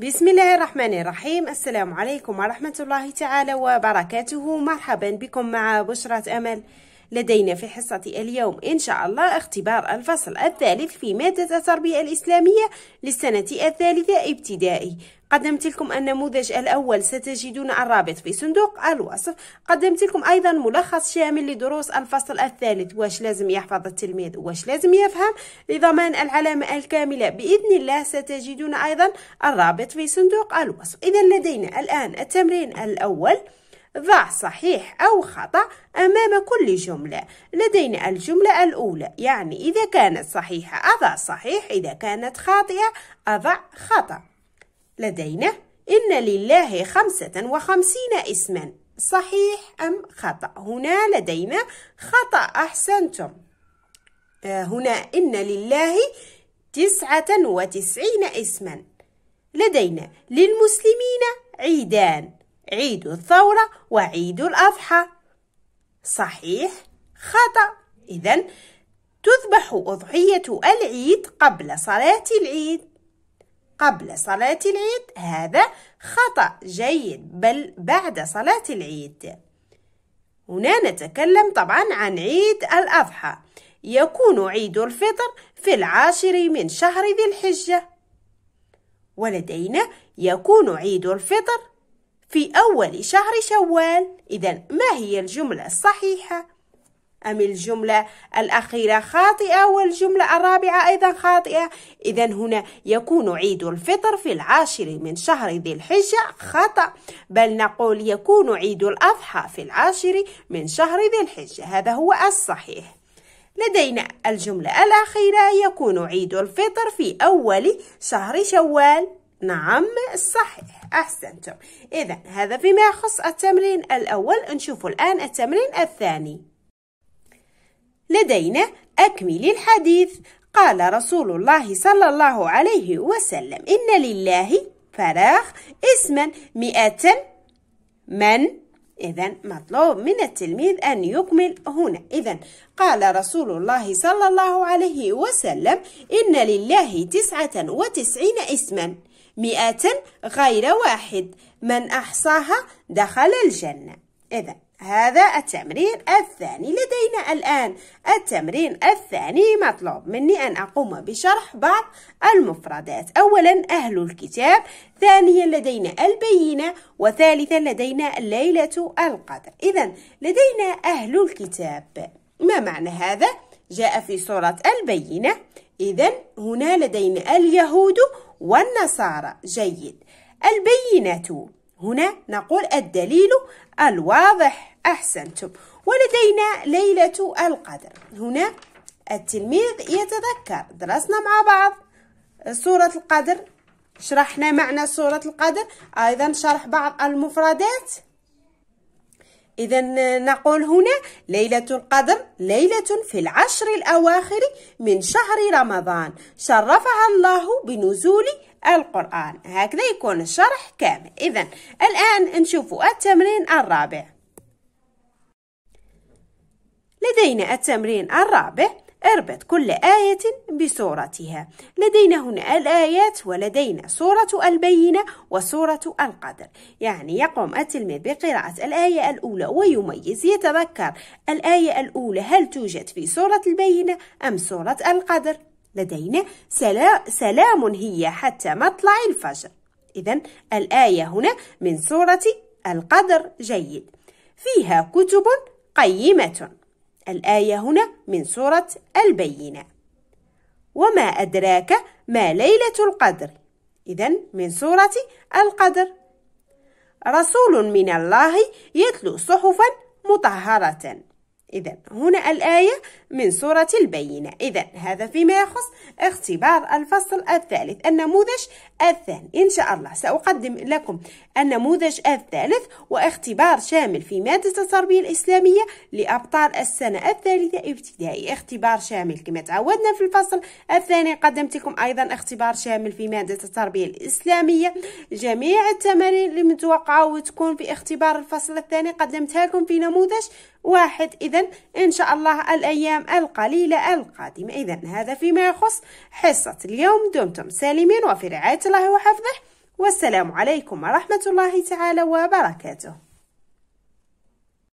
بسم الله الرحمن الرحيم السلام عليكم ورحمة الله تعالى وبركاته مرحبا بكم مع بشرة أمل لدينا في حصة اليوم إن شاء الله اختبار الفصل الثالث في مادة التربية الإسلامية للسنة الثالثة ابتدائي قدمت لكم النموذج الأول ستجدون الرابط في صندوق الوصف قدمت لكم أيضا ملخص شامل لدروس الفصل الثالث واش لازم يحفظ التلميذ واش لازم يفهم لضمان العلامة الكاملة بإذن الله ستجدون أيضا الرابط في صندوق الوصف إذا لدينا الآن التمرين الأول ضع صحيح أو خطأ أمام كل جملة لدينا الجملة الأولى يعني إذا كانت صحيحة أضع صحيح إذا كانت خاطئة أضع خطأ لدينا إن لله خمسة وخمسين اسما صحيح أم خطأ هنا لدينا خطأ أحسنتم آه، هنا إن لله تسعة وتسعين اسما لدينا للمسلمين عيدان عيد الثورة وعيد الأضحى صحيح خطأ إذا تذبح أضحية العيد قبل صلاة العيد قبل صلاة العيد هذا خطأ جيد بل بعد صلاة العيد هنا نتكلم طبعا عن عيد الأضحى يكون عيد الفطر في العاشر من شهر ذي الحجة ولدينا يكون عيد الفطر في أول شهر شوال إذا ما هي الجملة الصحيحة؟ أم الجملة الأخيرة خاطئة والجملة الرابعة أيضا خاطئة إذا هنا يكون عيد الفطر في العاشر من شهر ذي الحجة خطأ بل نقول يكون عيد الأضحى في العاشر من شهر ذي الحجة هذا هو الصحيح لدينا الجملة الأخيرة يكون عيد الفطر في أول شهر شوال نعم صحيح أحسنتم إذا هذا فيما يخص التمرين الأول نشوف الآن التمرين الثاني لدينا أكمل الحديث قال رسول الله صلى الله عليه وسلم إن لله فراغ اسما مئة من إذا مطلوب من التلميذ أن يكمل هنا إذا قال رسول الله صلى الله عليه وسلم إن لله تسعة وتسعين اسما مئة غير واحد من أحصاها دخل الجنة إذا هذا التمرين الثاني لدينا الآن التمرين الثاني مطلوب مني أن أقوم بشرح بعض المفردات أولا أهل الكتاب ثانيا لدينا البينة وثالثا لدينا ليلة القدر إذا لدينا أهل الكتاب ما معنى هذا؟ جاء في سورة البينة إذا هنا لدينا اليهود والنصارى جيد البينة هنا نقول الدليل الواضح أحسنتم ولدينا ليلة القدر هنا التلميذ يتذكر درسنا مع بعض سورة القدر شرحنا معنى سورة القدر أيضا شرح بعض المفردات إذا نقول هنا ليلة القدر ليلة في العشر الأواخر من شهر رمضان شرفها الله بنزول القرآن هكذا يكون الشرح كامل إذا الآن نشوف التمرين الرابع لدينا التمرين الرابع اربط كل آية بسورتها لدينا هنا الآيات ولدينا سورة البينة وسورة القدر يعني يقوم التلميذ بقراءة الآية الأولى ويميز يتذكر الآية الأولى هل توجد في سورة البينة أم سورة القدر لدينا سلام هي حتى مطلع الفجر إذا الآية هنا من سورة القدر جيد فيها كتب قيمة الآية هنا من سورة البينة وما أدراك ما ليلة القدر إذا من سورة القدر رسول من الله يتلو صحفا مطهرة إذا هنا الآية من سورة البينة إذا هذا فيما يخص اختبار الفصل الثالث النموذج الثاني إن شاء الله سأقدم لكم النموذج الثالث واختبار شامل في مادة التربية الإسلامية لأبطال السنة الثالثة ابتدائي اختبار شامل كما تعودنا في الفصل الثاني قدمت لكم أيضا اختبار شامل في مادة التربية الإسلامية جميع التمارين اللي متوقعة وتكون في اختبار الفصل الثاني قدمتها لكم في نموذج واحد إذا إذن إن شاء الله الأيام القليلة القادمة إذا هذا فيما يخص حصة اليوم دمتم سالمين وفي رعاية الله وحفظه والسلام عليكم ورحمة الله تعالى وبركاته